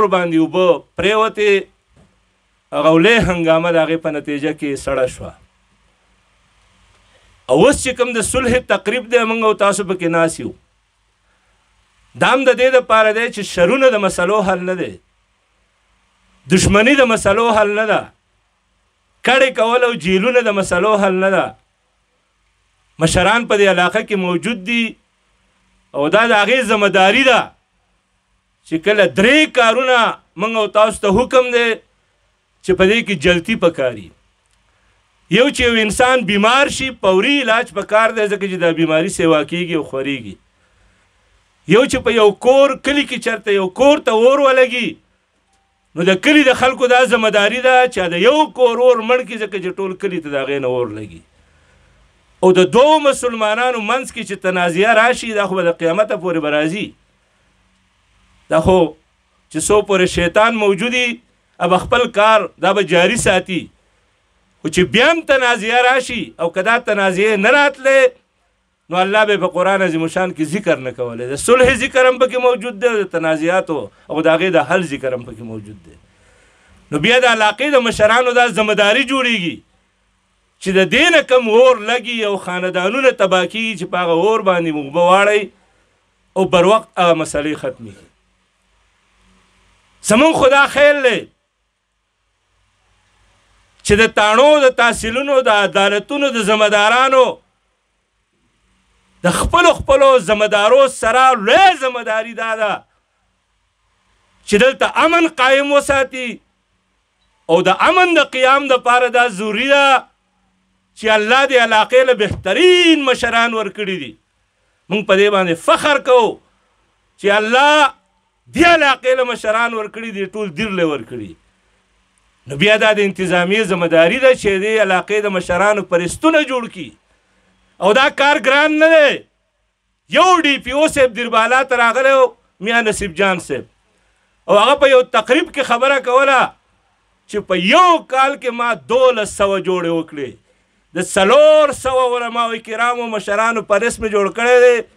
اور باندې وب پریوته غولې هنګامه دغه په نتیجه کې سړه شوه اوس چې کوم د صلح تقریب دی موږ او تاسو پکې ناسیو دام د دې لپاره دی چې شرونه د مسلو حل نه دی دشمنی د مسلو حل نه ده کړې کول او جیلونه د مسلو حل نه ده مشران په دې علاقه کې موجود دي او دا د هغې ذمہداري ده چې کله درې کارونه موږ او تاسو ته حکم دی چې په دې کې جلتی پکاري یو چې یو انسان بیمار شي پوري علاج پکار دی ځکه چې دا بیماری سیوا کیږي او خوريږي یو چې په یو کور کلی کې چرته یو کور ته اور ولګي نو د کلی د خلکو دا ځمداري ده چې د یو کور اور مړ کی ځکه چې ټول کلی ته دا غین اور لګي او د دوو مسلمانانو منځ کې چې تنازعه راشي دا خو د قیامت پورې برازي دا خو چې سو پورې شیطان موجودی اب خپل کار دا به جاری ساتي خو چې بیا هم تنازعه راشي او کدا تنازعه نه راتلې نو الله به په قران عظیم شان کې ذکر نه کوله د صلح ذکر هم پکې موجود دی د تنازعات او داغه د حل ذکر هم پکې موجود دی نو بیا د علاقې د مشرانو دا ځمداري جوړیږي چې د دین کم اور لګي او خاندانونه تباکی چې پاغه اور باندې موږ بواړی او بر وخت هغه مسلې ختمي زمون خدا خیل لے چې د تانو د تحصیلونو د عدالتونو د زمدارانو د خپل خپل زمدارو سره لوی زمداری دادا چې دلته امن قائم وساتي او د امن د قیام د پاره دا ضروری ده چې الله دې علاقې له بهترین مشران ورکړي دي موږ په دې باندې فخر کوو چې الله دی علاقې له مشران ورکړي دي ټول دیر له ورکړي نو بیا دا د انتظامی ځمداري ده چې د علاقې د مشرانو پرستونه جوړ کی او دا کار ګران نه دی یو ډی پی او صاحب دربالا ته راغلی میا نصیب جان صاحب او هغه په یو تقریب کې خبره کوله چې په یو کال کې ما دولس سوه جوړې وکړې د څلور سوه علماو کرامو مشرانو پرست مې جوړ کړی دی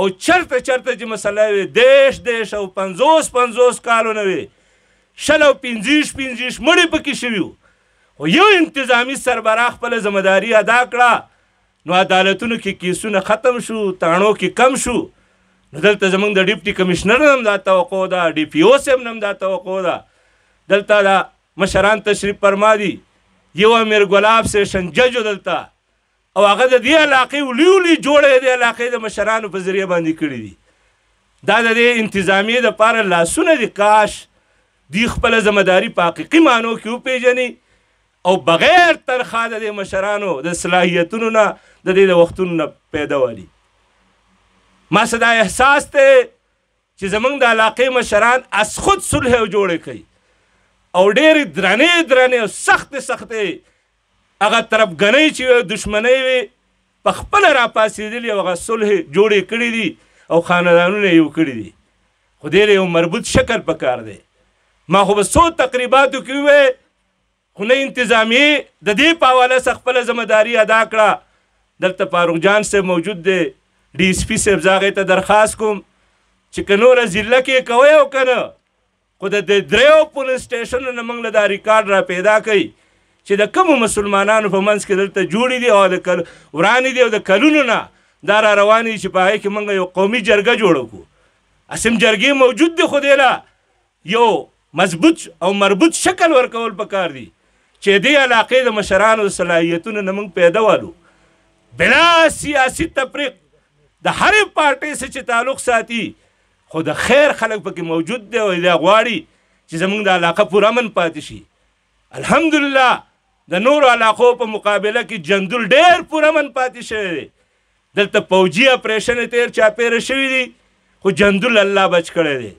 او چرته چرته چې مسله وي دیش دیش او 50 50 کالونه وي شل او 50 50 مړي پکې شوي او یو انتظامی سربراخ خپل ځمداري ادا کړه نو عدالتونو کې کیسونه ختم شو تاڼو کې کم شو نو دلته زمونږ د ډیپټي کمشنر هم دا توقع ده ډی پی او سیم هم دا توقع ده دلته دا مشران تشریف فرما دي یو امیر ګلاب سیشن جج دلته او هغه د دې علاقې ولیولي جوړې د علاقې د مشرانو په ذریعه باندې کړې دي دا د دې انتظامیې دپاره لاسونه دي کاش دی خپله ذمهداري په حقیقي معنو کې وپېژني او بغیر ترخا د دې مشرانو د صلاحیتونو نه د دې د وختونو نه پیدا والي ما صدا احساس ته چې زمونږ د علاقې مشران از خود صلح جوړې کوي او ډېرې درنې درنې او سختې سختې هغه طرفګنۍ چې دشمنۍ وي په خپله راپاڅېدلي او هغه صلح جوړې کړي دي او خاندانونه یو کړي دي خو دې یو مربوط شکل پکار دی ما خو به څو تقریباتو کې وویل خو نه انتظامیې د دې په حواله څه خپله ذمهداري ادا کړه دلته فاروق جان صاحب موجود دی ډي اس پي صاحب زه هغې ته درخواست کوم چې که نوره ضله کې کوی او که نه خو د دریو پولیس سټیشنو نه موږ له دا ریکارډ را پیدا کوي چې د کوم مسلمانانو په منځ کې دلته جوړې دي او د کل ورانې دي او د کلونو نه دا را روانې چې په هغې کې موږ یو قومي جرګه جوړه کړو اسم جرګې موجود دی خو دی یو مضبوط او مربوط شکل ورکول پکار دی چې دې علاقې د مشرانو صلاحیتونو نه موږ پیدا والو بلا سیاسی تفریق د هرې پارټۍ سره چې تعلق ساتي خو د خیر خلک پکې موجود دی او دا غواړي چې زموږ د علاقه پوره امن پاتې شي الحمدلله د نورو علاقو په مقابله کې جندول ډیر پرمن پاتې شوی دی دلته پوجي اپریشن تیر چاپېره شوي دي خو جندول الله بچ کړی دی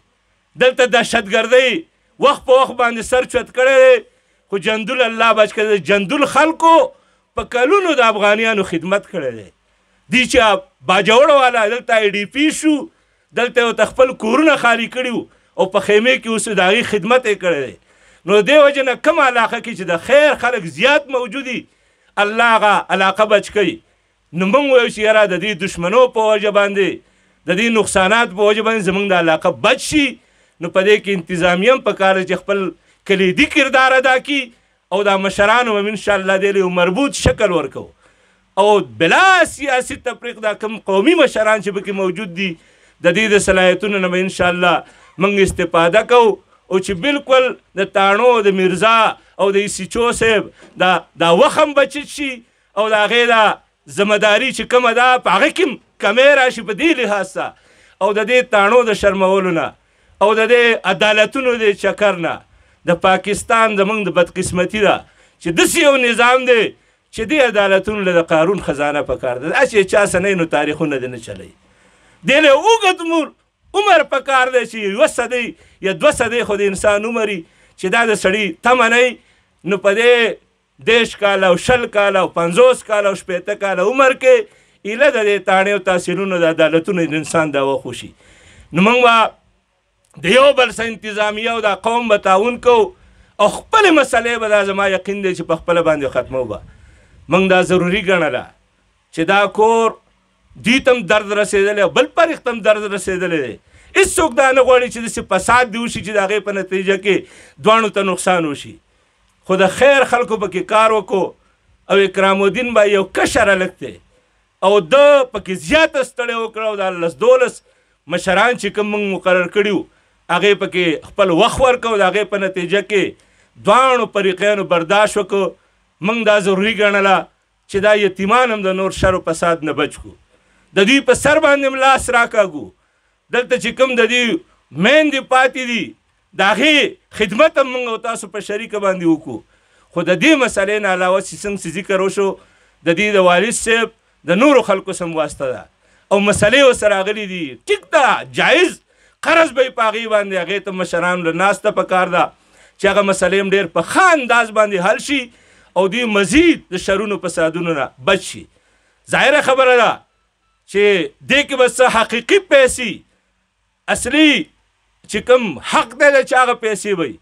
دلته دهشتګردۍ وخت په وخت باندې سر چت کړی دی خو جندول الله بچ کړی دی جندول خلکو په کلونو د افغانیانو خدمت کړی دی دی چې باجوړ والا دلته ای ډی پی شو دلته تخپل کورونه خالی کړیو او په خیمه کې اوس داغي خدمت یې کړی دی نو دې وجه نه کوم علاقه کې چې د خیر خلک زیات موجودي الله هغه علاقه بچ کوي نو موږ وایو چې یاره د دې دشمنو په وجه باندې د دې نقصانات په وجه باندې زموږ د علاقه بچ شي نو په دې کې انتظامیه هم پکار چې خپل کلیدي کردار ادا کړي او دا مشرانو هم ان شاء الله دې له مربوط شکل ورکو او بلا سیاسي تفریق دا کوم قومي مشران چې پکې موجود دي د دې د صلاحیتونو نه ان شاء الله موږ استفاده کوو او چې بالکل د تانو د مرزا او د سچو صاحب دا دا وخم بچت شي او دا هغې دا ذمهداري چې کومه ده په هغه کې کمی راشي په دې لحاظ او د دې تانو د شرمولو نه او د دې عدالتونو د چکر نه د پاکستان زموږ د بدقسمتي ده چې داسې یو نظام دی چې دې عدالتونو له د قارون خزانه په کار ده هسې یې چا سنۍ نو تاریخونه دې نه چلی دی له اوږد مور عمر په کار دی چې یوه صدۍ یا دوه صدۍ خو د انسان عمر چې دا د سړي تمه نه نو په دې دېرش کاله او شل کاله او پنځوس کاله او شپېته کاله عمر کې ایله د دې تاڼې او تاثیرونو د عدالتونو د انسان دا وخوشي نو موږ به د یو بل سره انتظامیه او د قوم به تعاون کوو او خپل مسلې به دا زما یقین دی چې په خپله باندې ختمو به با. موږ دا ضروري ګڼله چې دا کور دې تم درد رسیدلې بل پرخ تم درد رسیدلې هیڅوک دا نه غواړي چې د فساد دی وشي چې د هغې په نتیجه کې دوانو ته نقصان وشي خو د خیر خلکو پکې کار وکړو او اکرام الدین به یو کشره لګته او د پکې زیات ستړی وکړو د لس دولس مشران چې کوم مقرر کړیو هغه پکې خپل وخت ورکو د هغه په نتیجه کې دوانو پریقینو برداشت وکړو موږ دا ضروری ګڼله چې دا یتیمان هم د نور شر او فساد نه بچ کو د دوی په سر باندې ملاس راکاګو دلته چې کوم د دوی میندې پاتې دي د هغې خدمت هم موږ تاسو په شریکه باندې وکړو خو د دې مسلې نه علاوه چې څنګه ذکر وشو د دې د والد صاحب د نورو خلکو سم واسطه ده او مسلې ورسره راغلي دي ټیک ده جایز قرض به یې په هغې باندې هغې ته مشرانو له ناسته پکار ده چې هغه مسلې هم ډېر په ښه انداز باندې حل شي او دوی مزید د شرونو په سادونو نه بچ شي ظاهره خبره ده چې دې کې بس حقيقي پیسې اصلي چې کوم حق دی چې هغه پیسې وي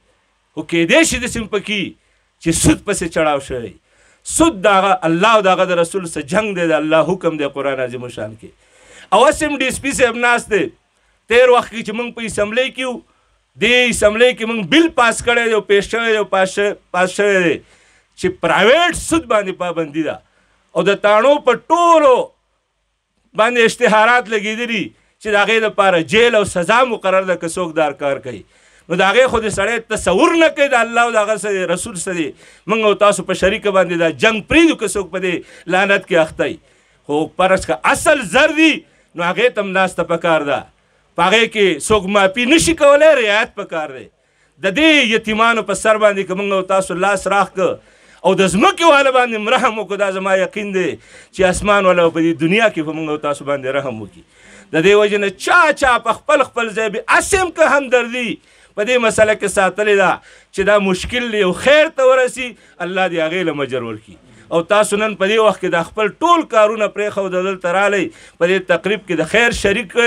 خو کېدای شي داسې پکې چې سود پسې چړاو شوی سود د هغه الله او د هغه د رسول سره جنگ دی د الله حکم دی قرآن عظیم شان کې او اوس هم ډي سي پي صاحب ناست دی تېر وخت کې چې موږ په اسمبلی کې یو دې اسمبلی کې موږ بل پاس کړی دی پیش شوی دی پاس شوی دی چې پرایویټ سود باندې پابندي ده او د تاڼو په ټولو باندې اشتهارات لګیدلی چې د هغې لپاره جیل او سزا مقرر ده که څوک دار کار کوي نو د هغې خو د سړی تصور نه کوي د الله او د هغه څه رسول څه دی موږ او تاسو په شریکه باندې دا جنگ پرېږدو که څوک په دې لعنت کې اخته وي خو پرس که اصل زر دی نو هغې ته هم ناسته پکار ده په هغې کې څوک معافي نشي کولی رعایت پکار دی د دې یتیمانو په سر باندې که موږ او تاسو لاس راښکه او د ځمکې والا باندې مرهم وکړو دا زما یقین دی چې اسمان والا په دې دنیا کې په موږ تاسو باندې رحم وکړي د دې وجې نه چا چا په خپل خپل ځای به اسیم که همدردي په دې مسله کې ساتلې ده چې دا مشکل دی او خیر ته ورسي الله دې هغې له مجر ورکړي او تاسو نن په دې وخت کې د خپل ټول کارونه پرې خو دل ترالی په دې تقریب کې د خیر شریک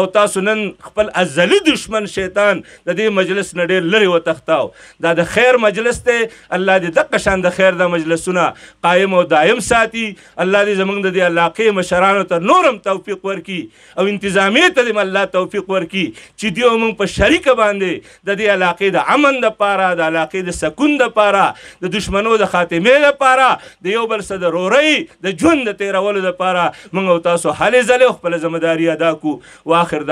او تاسو نن خپل ازلی دشمن شیطان د دې مجلس نه ډېر لري وتختاو دا د خیر مجلس ته الله دې دغه شان د خیر د مجلسونه قائم او دائم ساتي الله دې زمونږ د دې علاقې مشرانو ته نورم توفیق ورکي او انتظامیت دې الله توفیق ورکي چې دیو موږ په شریک باندې د دې علاقې د امن د پاره د علاقې د سکون د پاره د دشمنو د خاتمه لپاره د یو بل سره د رورۍ د ژوند د تیرولو لپاره موږ او تاسو هلې ځلې خپل ځمداري ادا کو واخر